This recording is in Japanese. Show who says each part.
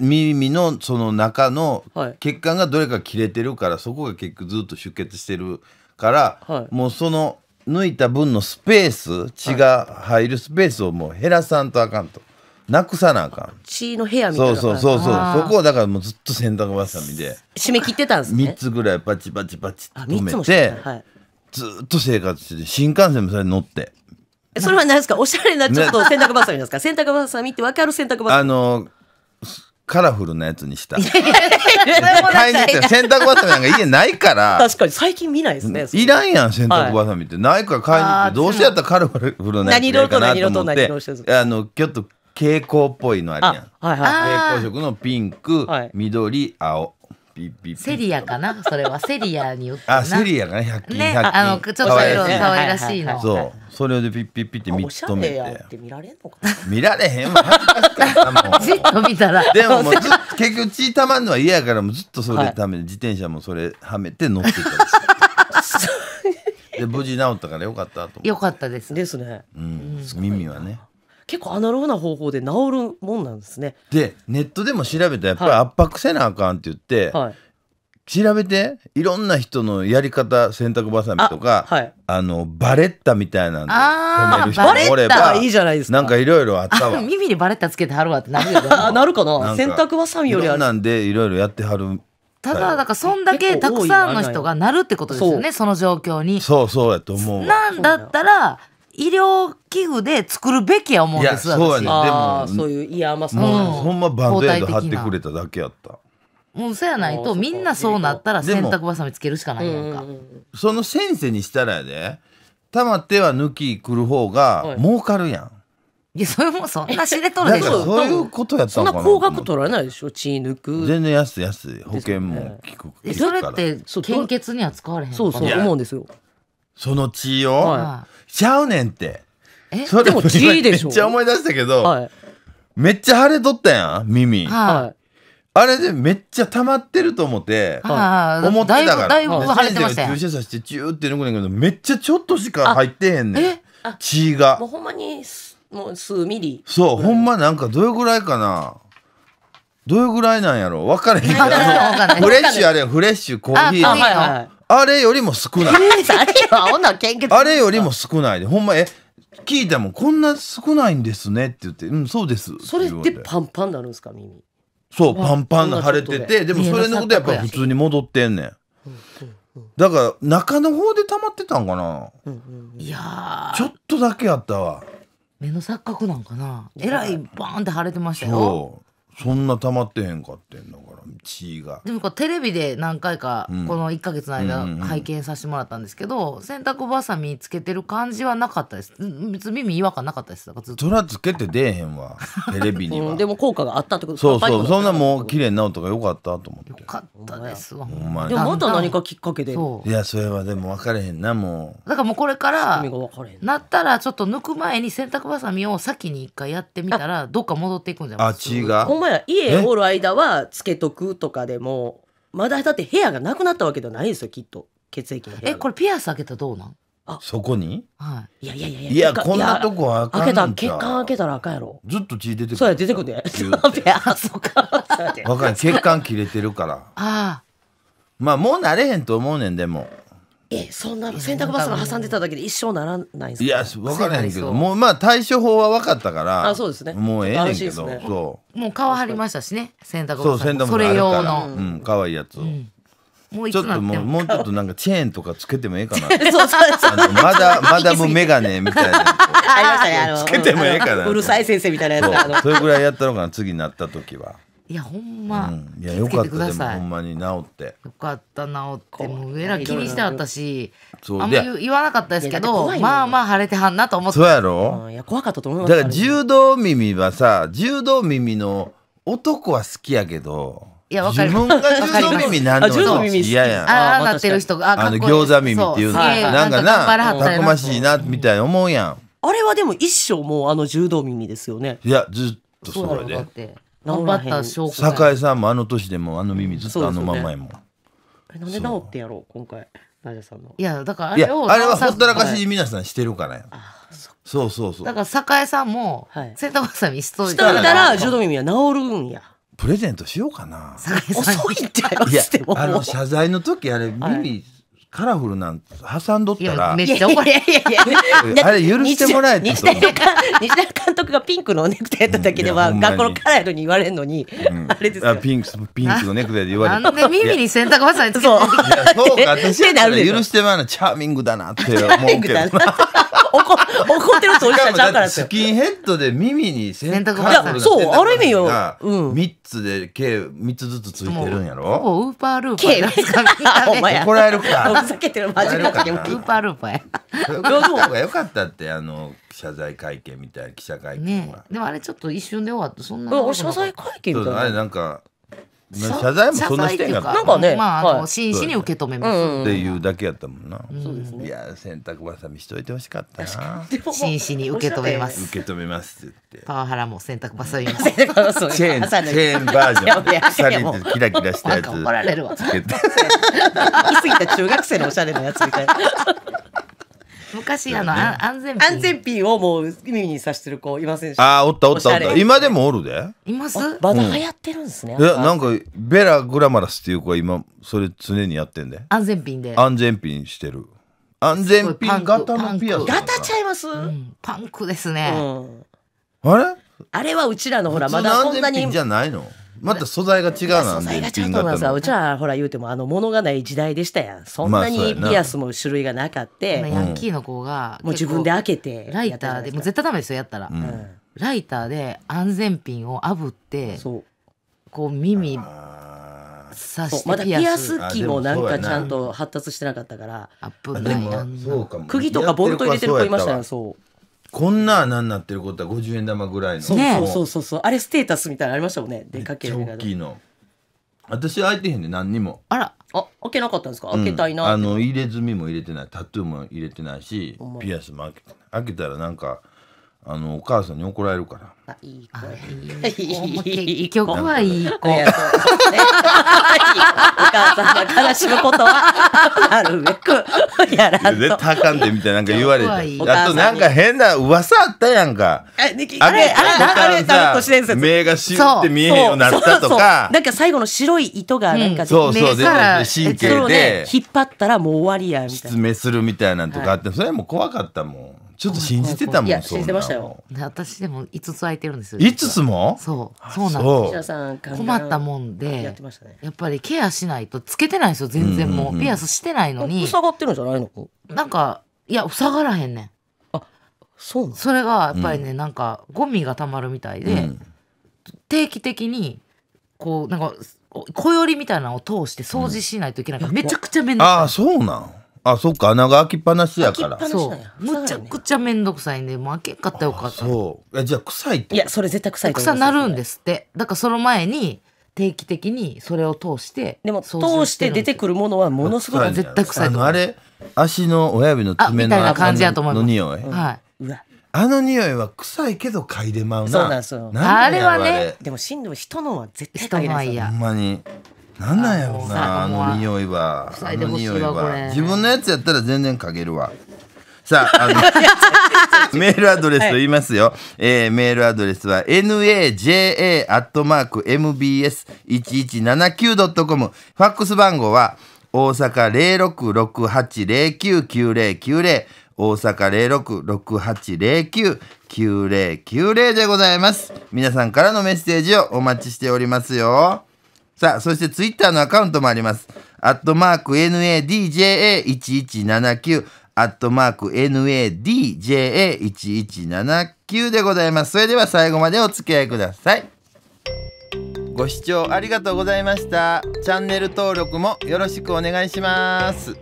Speaker 1: 耳のその中の血管がどれか切れてるから、そこが結局ずっと出血してるから、はい、もうその抜いた分のスペース血が入るスペースをもう減らさんとあかんと。なくさなあかん
Speaker 2: 血の部屋みたいなそうそうそうそうそこ
Speaker 1: をだからもうずっと洗濯ばさみで
Speaker 2: 締め切ってたんですね3つ
Speaker 1: ぐらいバチバチバチ止めて、はい、ずっと生活してて新幹線もそれ乗って
Speaker 2: それは何ですかおしゃれなちょっと洗濯ばさみですか、洗濯ばさみって分かる洗濯ばさみあ
Speaker 1: のカラフルなやつにした。
Speaker 2: 買いに行った洗濯ばさみな
Speaker 1: んか家ないから。確
Speaker 2: かに最近見ないですね。いらんやん、洗濯ば
Speaker 1: さみって。ないから買いに行って、どうせやったらカラフルなやつにいるかなと思って。あの、ちょっと蛍光っぽいのあるやん。蛍光色のピンク、緑、青。セリ
Speaker 2: アかなそれはセリアによってあセリア
Speaker 1: がね100均ねあのちょっと可愛らしいのそうそれでピッピッピッて見つめ
Speaker 2: て見られんのか
Speaker 1: 見られへんわ じ
Speaker 2: っと見たらでももう
Speaker 1: 結局血たまんのは嫌やからもうずっとそれために自転車もそれはめて乗ってたりして で無事治ったからよかったと
Speaker 2: よかったですですね、
Speaker 1: うん、耳はね
Speaker 2: 結構アナログな方法で治るもんなんですね。
Speaker 1: でネットでも調べたらやっぱり圧迫せなあかんって言って、はい、調べていろんな人のやり方洗濯ばさみとかあはい、あのバレッタみたいなんで止める人もおればいいじゃないですかなんかいろいろあったわ
Speaker 2: 耳にバレッタつけてはるわってなるよ なるかな洗濯ばさみよりあるな
Speaker 1: んでいろいろやってはる
Speaker 2: ただだからそんだけたくさんの人がなるってことですよねその状況
Speaker 1: にそうそうやと思うな
Speaker 2: んだったら医療器具で作るべきや思うんですいやそうやねでもあそういうイヤ
Speaker 1: ーマスクもうほんまバンドエイド貼ってくれただけやった
Speaker 2: うそうやないと、みんなそうなったら洗濯ばさみつけるしかないやんか。
Speaker 1: その先生にしたらやでたまっては抜きくる方が儲かるやん
Speaker 2: いや、それもそんな知れとるでしょ。そういうことやったそんな高額取られないでしょ血抜く全
Speaker 1: 然安い安い保険も効くそれっ
Speaker 2: て献血には使われへんそうそう思う
Speaker 1: んですよその血を、はちゃうねんって。それも血でしょめっちゃ思い出したけど、はい。めっちゃ腫れとったやん、耳。はい。あれでめっちゃ溜まってると思って、ああ思ってたから。だいぶ腫れてましたよ注射させてチューって抜くねんけど、めっちゃちょっとしか入ってへんねん血がも
Speaker 2: う。ほんまにもう数ミリ
Speaker 1: そう、ほんまなんかどれぐらいかな。どれぐらいなんやろ分からへんけど、かんフレッシュあれ、フレッシュコーヒーああはいはい。あれよりも少ない。あれよりも少ないで、ほんま、え、聞いてもこんな少ないんですねって言って、うん、そうです。それってパンパンなるんですか、耳。そう、パンパンが腫れてて、でもそれのことやっぱ普通に戻ってんねん。だから中の方で溜まってたんかな、いやちょっとだけやったわ
Speaker 2: 目の錯覚なんかなえらいバーンって腫れてましたよ
Speaker 1: そんなたまってへんかってんだから血がで
Speaker 2: もこうテレビで何回かこの1か月の間拝見させてもらったんですけど、洗濯ばさみつけてる感じはなかったです別に耳違和感なかったですだからずっと
Speaker 1: そらつけて出えへんわ テレビには、う
Speaker 2: ん、でも効果があったってことそうそうそんなも
Speaker 1: う綺麗になるとかよかったと思ってよか
Speaker 2: ったですわほんまにでもまた何かきっかけでい
Speaker 1: やそれはでも分かれへんなも
Speaker 2: うだからもうこれからなったらちょっと抜く前に洗濯ばさみを先に一回やってみたらどっか戻っていくんじゃないですかあ血がまや家へおる間はつけとくとかでもまだだって部屋がなくなったわけじゃないですよきっと血液の部屋えこれピアス開けたらどうなん
Speaker 1: あそこにはいいやいやいやいやこんなとこはか開んけた血管開
Speaker 2: けたらあかんやろ
Speaker 1: ずっと血出てくるそうや出てくるであ
Speaker 2: そうかか
Speaker 1: る血管切れてるからああまあもうなれへんと思うねんでも
Speaker 2: えそんなの洗濯バサミ挟んでただけで一生ならないんですか
Speaker 1: いや分からへんけどもうまあ対処法は分かったからあそうですねもうええねんけど、ね、そ
Speaker 2: うもう皮張りましたしね洗濯バサミそれ用のう
Speaker 1: ん可愛いやつを。うんもうちょっともうもうちょっとなんかチェーンとかつけてもええかな まだまだもメガネみたいな ありま
Speaker 2: したねあのつけてもええかなうるさい先生みたいなやつそれぐら
Speaker 1: いやったのかな次になった時は
Speaker 2: いやほんま、う
Speaker 1: ん、いやよかったでもほんまに治ってよ
Speaker 2: かった治ってもう上ら気にしてあったし
Speaker 1: あんま言
Speaker 2: わなかったですけど、ね、まあまあ腫れてはんなと思ってそうやろ、うん、いや怖かったと思うだから
Speaker 1: 柔道耳はさ柔道耳の男は好きやけどいや、わかる。自分が柔道耳なんでも嫌やん。ああ、なってる人
Speaker 2: が、あの、餃子耳っていうの。なんかな、たくま
Speaker 1: しいな、みたいな思うやん。
Speaker 2: あれはでも一生もうあの柔道耳ですよね。いや、ずっとそれで。頑張った証拠酒
Speaker 1: 井さんもあの年でもあの耳ずっとあのままやもん、
Speaker 2: で治ってやろう今回ナジャさんのいやだからあれをあれはほったらかし
Speaker 1: 皆さんしてるからやそうそうそうだ
Speaker 2: から酒井さんも洗濯ばさみしといたら浄
Speaker 1: 土耳は治るんやプレゼントしようかな。遅いってあの謝罪の時あれ耳カラフルなん挟んどったらめっちゃ怒
Speaker 2: り あれ許してもらえた日大の監督がピンクのネクタイやっただけでは、学校のカラーに言われるのに、うん、あれで
Speaker 1: すあピンクピンクのネクタイで言われるなんで耳に
Speaker 2: 洗濯ばさにつけてそうか私は許し
Speaker 1: てもらえないチャーミングだなって思うけどな怒ってるとおじちゃんちゃうからってスキンヘッドで耳に洗濯バサそうある意味よ、うん、3つで計3つずつついてるんやろ
Speaker 2: ウーパールーパーですかお前怒られるかふざけてるマジウーパールーパーや
Speaker 1: うがよかったってあの謝罪会見みたいな記者会見は、ね、でもあれちょっと一瞬で終わったそんな謝罪会見みたいなあれなんか謝罪もそんなしてんかなんかね、まあ、あの真摯に受け止めます、っていうだけやったもんな、そうですねいや洗濯ばさみしといてほしかったな真摯に受け止めます受け止めますって
Speaker 2: 言ってパワハラも洗濯ばさみますチェーンチェーンバージョンキラキラしたやつ怒られるわつけて過ぎた中学生のおしゃれなやつみたいな昔あの、あ安全ピン安全ピンをもう耳にさしてる子いませんでしたああ、おったおったおった。ゃ今で
Speaker 1: もおるで。
Speaker 2: いますまだ流行ってるんですね。いや、なんか、
Speaker 1: ベラ・グラマラスっていう子は今、それ常にやってんで。安全ピンで安全ピンしてる。安全ピン型のピアス。ガタち
Speaker 2: ゃいます、うんパンクですね、
Speaker 1: んあれあれはうちらのほら、まだこんな安全ピにンじゃないのまた素材が違うなんで素材がう
Speaker 2: ちはほら言うてもあの物がない時代でしたやんそんなにピアスも種類がなかって、まあ、ヤンキーの子がもう自分で開けてライターでもう絶対ダメですよやったら、うん、ライターで安全ピンを炙ってこう耳刺してまだピアス機もなんかちゃんと発達してなかったから危ないなそうかも釘とかボルト入れてる子いましたよ
Speaker 1: そうこんな穴になってることは50円玉ぐらいのそうそう
Speaker 2: そうそうあれステータスみたいなありましたもんね出かける
Speaker 1: 大の私開いてへんで何にも
Speaker 2: あらあ開けなかったんですか開けたいな、うん、あ
Speaker 1: の入れ墨も入れてないタトゥーも入れてないしピアスも開け開けたらなんかあのお母さんに怒られるから。いい子。い曲はいい子。お母
Speaker 2: さんが悲しむことはなるべ
Speaker 1: くやらんと。絶対あかんでみたいなんか言われて。あとなんか変な噂あったやんか。
Speaker 2: あれあれあれあ
Speaker 1: れ目がシって見えへんようになったとか。な
Speaker 2: んか最後の白い糸がなんかそうそう神経で引っ張ったらもう終わりやみたい
Speaker 1: な。失明するみたいなんとかあってそれも怖かったもん。ちょっと信じてたもん。いや、信じてました
Speaker 2: よ。私でも五つ空いてるんですよ。五つも。
Speaker 1: そう、そうなんで
Speaker 2: す。困ったもんで。やっぱりケアしないと、つけてないですよ、全然もう、ピアスしてないのに。塞がってるんじゃないの。なんか、いや、塞がらへんねん。あ、そうそれが、やっぱりね、なんか、ゴミがたまるみたいで。定期的に。こう、なんか、こよりみたいなのを通して、掃除しないといけないから、めちゃくちゃ面倒あ、
Speaker 1: そうなん。あそっか穴が開きっぱなしやからそ
Speaker 2: うむちゃくちゃ面倒くさいんでもう開けんかっ
Speaker 1: たよかったそうえじゃあ臭いって
Speaker 2: いやそれ絶対臭いとい草なるんですってだからその前に定期的にそれを通してでも通して出
Speaker 1: てくるものはものすごく絶対臭いあのあれ足の親指の爪みのたいな感じやと思いますの匂い、はうわあの匂いは臭いけど嗅いでまうなそうなんですよなあれはね
Speaker 2: でもしんど人のは絶対人いやほ
Speaker 1: んまになんなやろなあの匂いはあの匂いは自分のやつやったら全然かけるわさあ、あの、メールアドレス言いますよ。はい、えー、メールアドレスは naja.mbs1179.com。ファックス番号は大阪0668099090。大阪0668099090でございます。皆さんからのメッセージをお待ちしておりますよ。さあ、そしてツイッターのアカウントもあります。アットマーク NADJA1179、アットマーク NADJA1179 でございます。それでは最後までお付き合いください。ご視聴ありがとうございました。チャンネル登録もよろしくお願いします。